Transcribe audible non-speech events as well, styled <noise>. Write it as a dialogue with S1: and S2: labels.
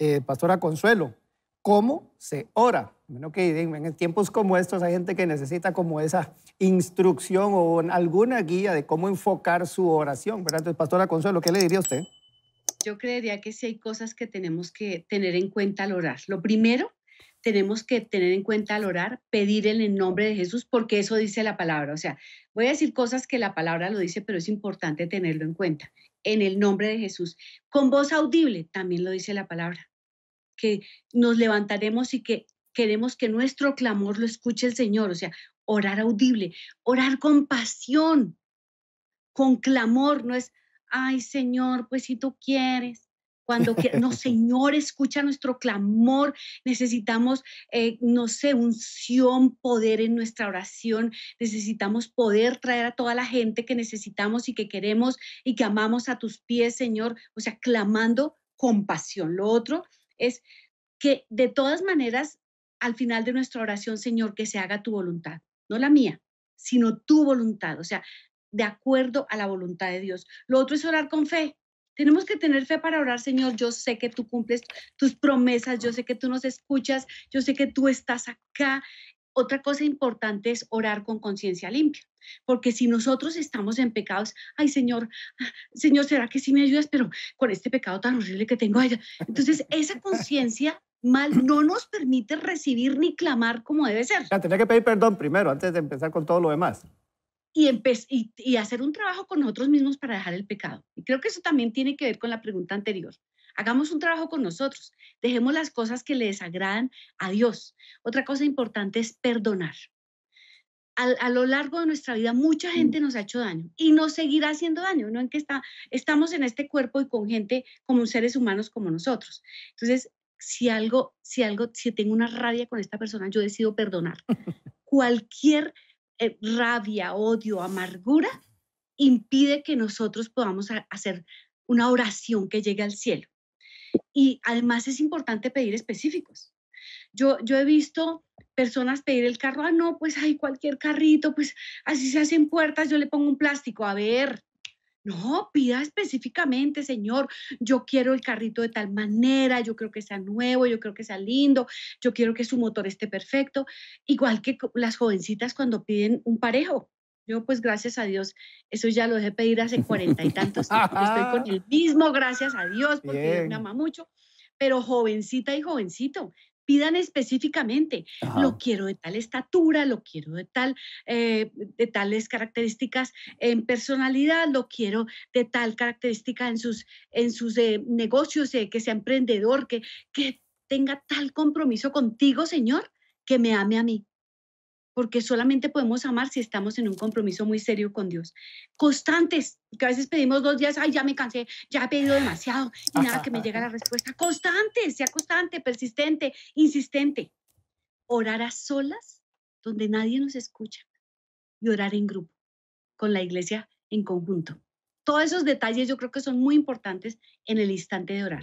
S1: Eh, Pastora Consuelo, ¿cómo se ora? Bueno, que en tiempos como estos hay gente que necesita como esa instrucción o alguna guía de cómo enfocar su oración, ¿verdad? Entonces, Pastora Consuelo, ¿qué le diría usted? Yo creería que sí hay cosas que tenemos que tener en cuenta al orar. Lo primero tenemos que tener en cuenta al orar, pedir en el nombre de Jesús, porque eso dice la palabra. O sea, voy a decir cosas que la palabra lo dice, pero es importante tenerlo en cuenta. En el nombre de Jesús, con voz audible, también lo dice la palabra, que nos levantaremos y que queremos que nuestro clamor lo escuche el Señor. O sea, orar audible, orar con pasión, con clamor, no es, ay Señor, pues si tú quieres, cuando no, <laughs> Señor, escucha nuestro clamor, necesitamos, eh, no sé, unción, poder en nuestra oración, necesitamos poder traer a toda la gente que necesitamos y que queremos y que amamos a tus pies, Señor, o sea, clamando con pasión. Lo otro es que de todas maneras, al final de nuestra oración, Señor, que se haga tu voluntad, no la mía, sino tu voluntad, o sea, de acuerdo a la voluntad de Dios. Lo otro es orar con fe, tenemos que tener fe para orar, Señor. Yo sé que tú cumples tus promesas, yo sé que tú nos escuchas, yo sé que tú estás acá. Otra cosa importante es orar con conciencia limpia, porque si nosotros estamos en pecados, ay Señor, ah, Señor, ¿será que sí me ayudas? Pero con este pecado tan horrible que tengo, ay, entonces esa conciencia mal no nos permite recibir ni clamar como debe ser. O que pedir perdón primero antes de empezar con todo lo demás y, hacer un trabajo con nosotros mismos para dejar el pecado. Y creo que eso también tiene que ver con la pregunta anterior. Hagamos un trabajo con nosotros, dejemos las cosas que le desagradan a Dios. Otra cosa importante es perdonar. A, lo largo de nuestra vida mucha mm. gente nos ha hecho daño y nos seguirá haciendo daño, En que está, estamos en este cuerpo y con gente como seres humanos como nosotros. Entonces, si algo, si algo, si tengo una rabia con esta persona, yo decido perdonar. <laughs> Cualquier eh, rabia, odio, amargura, impide que nosotros podamos hacer una oración que llegue al cielo. Y además es importante pedir específicos. Yo, yo he visto personas pedir el carro, ah, no, pues hay cualquier carrito, pues así se hacen puertas, yo le pongo un plástico, a ver, no, pida específicamente, Señor, yo quiero el carrito de tal manera, yo creo que sea nuevo, yo creo que sea lindo, yo quiero que su motor esté perfecto, igual que las jovencitas cuando piden un parejo. Yo, pues, gracias a Dios, eso ya lo dejé pedir hace cuarenta y tantos <laughs> años. Estoy con el mismo, gracias a Dios, porque me ama mucho. Pero jovencita y jovencito, pidan específicamente, lo quiero de tal estatura, lo quiero de, tal, eh, de tales características en personalidad, lo quiero de tal característica en sus, en sus eh, negocios, eh, que sea emprendedor, que, que tenga tal compromiso contigo, Señor, que me ame a mí porque solamente podemos amar si estamos en un compromiso muy serio con Dios. Constantes, que a veces pedimos dos días, ay, ya me cansé, ya he pedido demasiado, y nada que me llega la respuesta. Constantes, sea constante, persistente, insistente. Orar a solas, donde nadie nos escucha, y orar en grupo, con la iglesia en conjunto. Todos esos detalles yo creo que son muy importantes en el instante de orar.